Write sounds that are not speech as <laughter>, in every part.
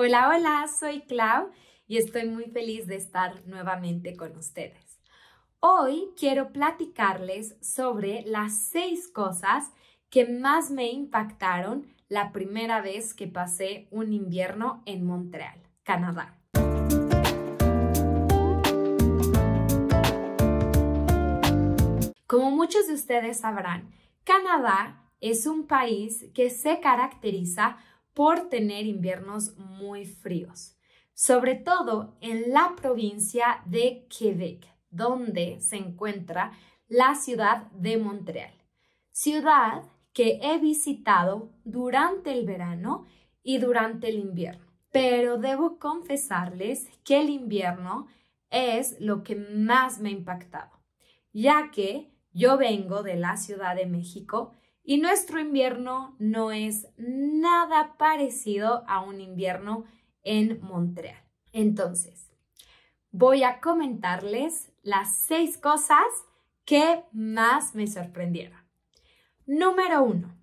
Hola, hola, soy Clau y estoy muy feliz de estar nuevamente con ustedes. Hoy quiero platicarles sobre las seis cosas que más me impactaron la primera vez que pasé un invierno en Montreal, Canadá. Como muchos de ustedes sabrán, Canadá es un país que se caracteriza por tener inviernos muy fríos, sobre todo en la provincia de Quebec, donde se encuentra la ciudad de Montreal, ciudad que he visitado durante el verano y durante el invierno. Pero debo confesarles que el invierno es lo que más me ha impactado, ya que yo vengo de la Ciudad de México y nuestro invierno no es nada parecido a un invierno en Montreal. Entonces, voy a comentarles las seis cosas que más me sorprendieron. Número uno,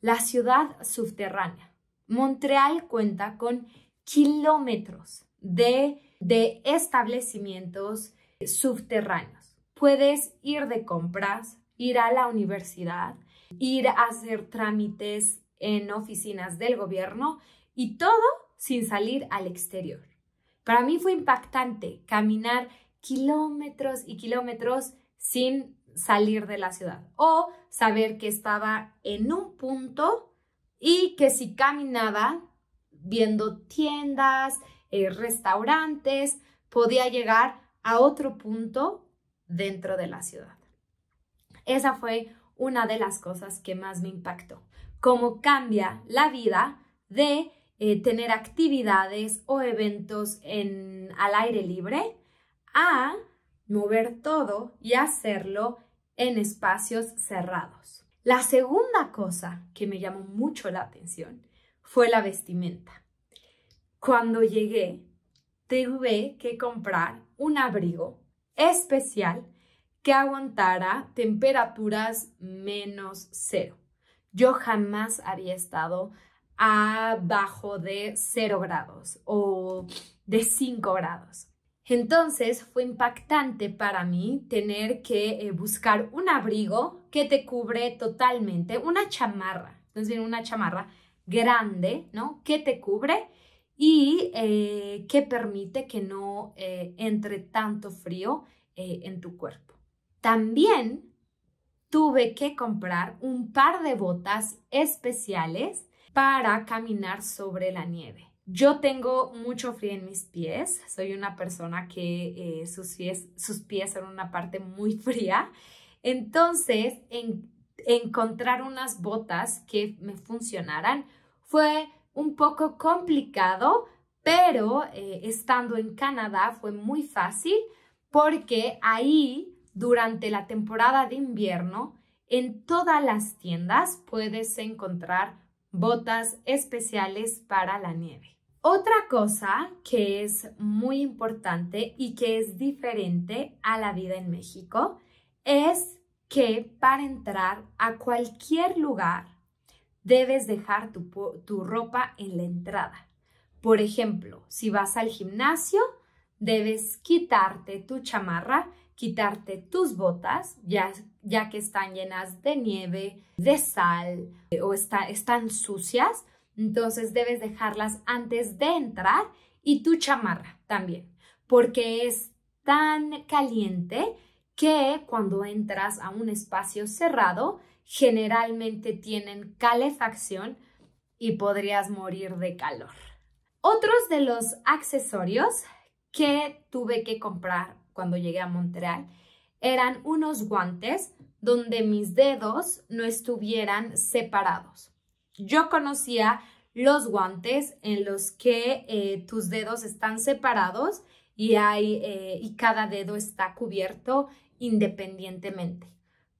la ciudad subterránea. Montreal cuenta con kilómetros de, de establecimientos subterráneos. Puedes ir de compras, ir a la universidad, ir a hacer trámites en oficinas del gobierno y todo sin salir al exterior. Para mí fue impactante caminar kilómetros y kilómetros sin salir de la ciudad o saber que estaba en un punto y que si caminaba viendo tiendas, eh, restaurantes, podía llegar a otro punto dentro de la ciudad. Esa fue una de las cosas que más me impactó. Cómo cambia la vida de eh, tener actividades o eventos en, al aire libre a mover todo y hacerlo en espacios cerrados. La segunda cosa que me llamó mucho la atención fue la vestimenta. Cuando llegué, tuve que comprar un abrigo especial que aguantara temperaturas menos cero. Yo jamás había estado abajo de cero grados o de 5 grados. Entonces fue impactante para mí tener que eh, buscar un abrigo que te cubre totalmente, una chamarra, entonces una chamarra grande, ¿no? Que te cubre y eh, que permite que no eh, entre tanto frío en tu cuerpo. También tuve que comprar un par de botas especiales para caminar sobre la nieve. Yo tengo mucho frío en mis pies, soy una persona que eh, sus, pies, son una parte muy <laughs> fría, entonces encontrar unas botas que me funcionaran fue un poco complicado, pero eh, estando en Canadá fue muy fácil porque ahí durante la temporada de invierno, en todas las tiendas puedes encontrar botas especiales para la nieve. Otra cosa que es muy importante y que es diferente a la vida en México es que para entrar a cualquier lugar debes dejar tu, ropa en la entrada. Por ejemplo, si vas al gimnasio, debes quitarte tu chamarra quitarte tus botas, ya, ya que están llenas de nieve, de sal eh, o están sucias. Entonces debes dejarlas antes de entrar y tu chamarra también, porque es tan caliente que cuando entras a un espacio cerrado, generalmente tienen calefacción y podrías morir de calor. Otros de los accesorios que tuve que comprar cuando llegué a Montreal, eran unos guantes donde mis dedos no estuvieran separados. Yo conocía los guantes en los que eh, tus dedos están separados y, hay, eh, y cada dedo está cubierto independientemente.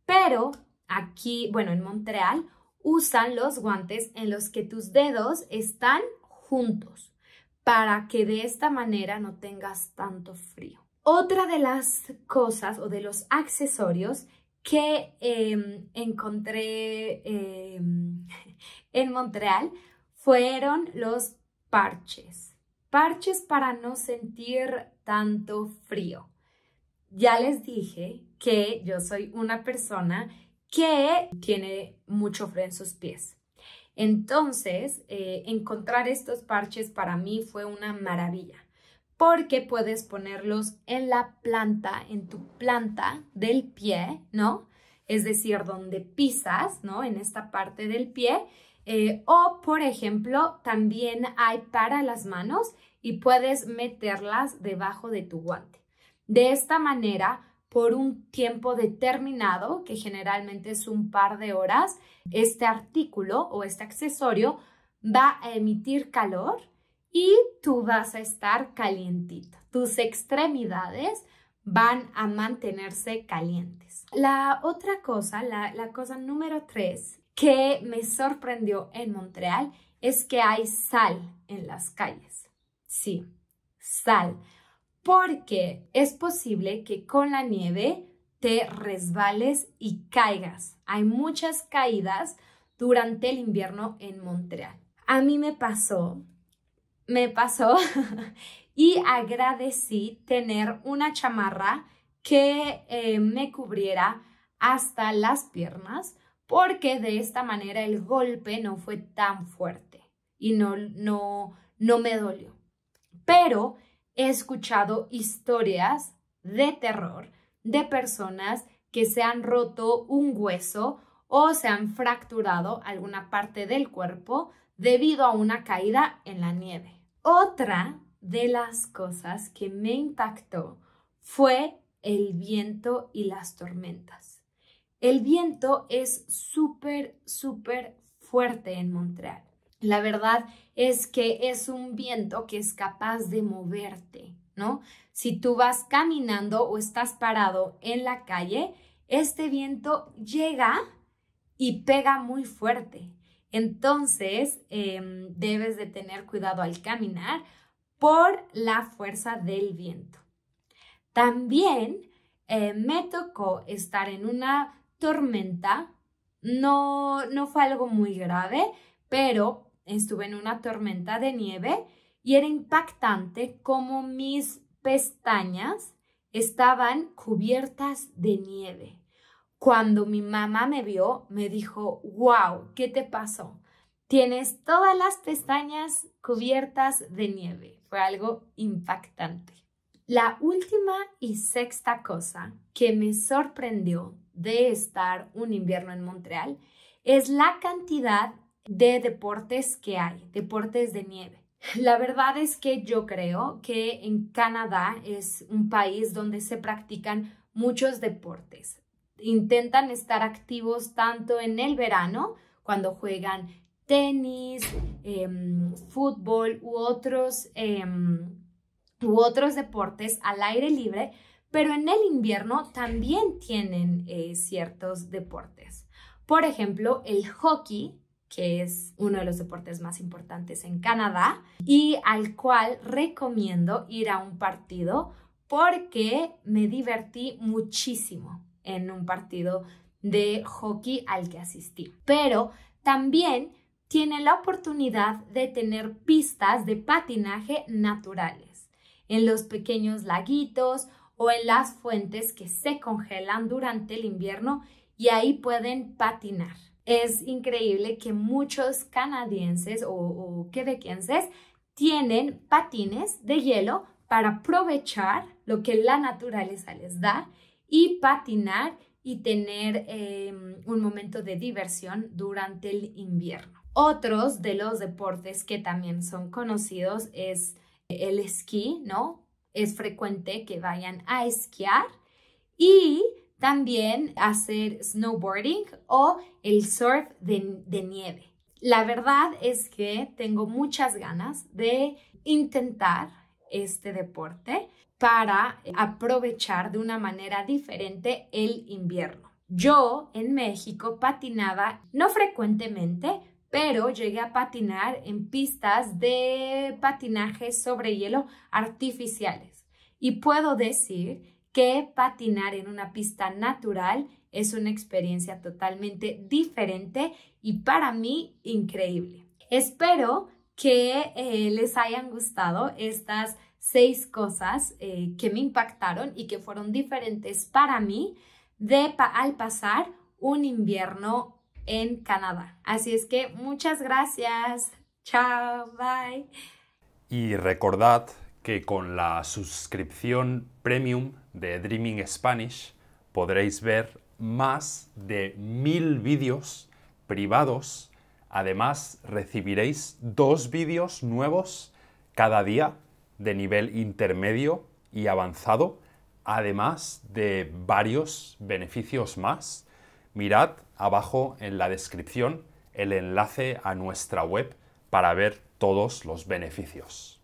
Pero aquí, bueno, en Montreal, usan los guantes en los que tus dedos están juntos para que de esta manera no tengas tanto frío. Otra de las cosas o de los accesorios que em, encontré em, <laughs> en Montreal fueron los parches. Parches para no sentir tanto frío. Ya les dije que yo soy una persona que tiene mucho frío en sus pies. Entonces, eh, encontrar estos parches para mí fue una maravilla porque puedes ponerlos en la planta, en tu planta del pie, ¿no? Es decir, donde pisas, ¿no? En esta parte del pie. Eh, o, por ejemplo, también hay para las manos y puedes meterlas debajo de tu guante. De esta manera, por un tiempo determinado, que generalmente es un par de horas, este artículo o este accesorio va a emitir calor y tú vas a estar calientito. Tus extremidades van a mantenerse calientes. La otra cosa, la, cosa número tres que me sorprendió en Montreal es que hay sal en las calles. Sí, sal. Porque es posible que con la nieve te resbales y caigas. Hay muchas caídas durante el invierno en Montreal. A mí me pasó me pasó <laughs> y agradecí tener una chamarra que eh, me cubriera hasta las piernas porque de esta manera el golpe no fue tan fuerte y no, no, no me dolió. Pero he escuchado historias de terror de personas que se han roto un hueso o se han fracturado alguna parte del cuerpo debido a una caída en la nieve. Otra de las cosas que me impactó fue el viento y las tormentas. El viento es súper, súper fuerte en Montreal. La verdad es que es un viento que es capaz de moverte, ¿no? Si tú vas caminando o estás parado en la calle, este viento llega y pega muy fuerte. Entonces, em, debes de tener cuidado al caminar por la fuerza del viento. También eh, me tocó estar en una tormenta. No, no fue algo muy grave, pero estuve en una tormenta de nieve y era impactante como mis pestañas estaban cubiertas de nieve cuando mi mamá me vio, me dijo, wow, ¿qué te pasó? Tienes todas las pestañas cubiertas de nieve. Fue algo impactante. La última y sexta cosa que me sorprendió de estar un invierno en Montreal es la cantidad de deportes que hay, deportes de nieve. La verdad es que yo creo que en Canadá es un país donde se practican muchos deportes, intentan estar activos tanto en el verano, cuando juegan tenis, em, fútbol u otros, em, u otros deportes al aire libre, pero en el invierno también tienen eh, ciertos deportes. Por ejemplo, el hockey, que es uno de los deportes más importantes en Canadá y al cual recomiendo ir a un partido porque me divertí muchísimo en un partido de hockey al que asistí. Pero también tiene la oportunidad de tener pistas de patinaje naturales en los pequeños laguitos o en las fuentes que se congelan durante el invierno y ahí pueden patinar. Es increíble que muchos canadienses o, o quebequenses tienen patines de hielo para aprovechar lo que la naturaleza les da y patinar y tener eh, un momento de diversión durante el invierno. Otros de los deportes que también son conocidos es el esquí, ¿no? Es frecuente que vayan a esquiar y también hacer snowboarding o el surf de nieve. La verdad es que tengo muchas ganas de intentar este deporte para aprovechar de una manera diferente el invierno. Yo en México patinaba, no frecuentemente, pero llegué a patinar en pistas de patinaje sobre hielo artificiales. Y puedo decir que patinar en una pista natural es una experiencia totalmente diferente y para mí increíble. Espero que eh, les hayan gustado estas seis cosas eh, que me impactaron y que fueron diferentes para mí de al pasar un invierno en Canadá. Así es que muchas gracias. Chao, bye. Y recordad que con la suscripción premium de Dreaming Spanish podréis ver más de mil vídeos privados. Además, recibiréis dos vídeos nuevos cada día de nivel intermedio y avanzado, además de varios beneficios más. Mirad abajo en la descripción el enlace a nuestra web para ver todos los beneficios.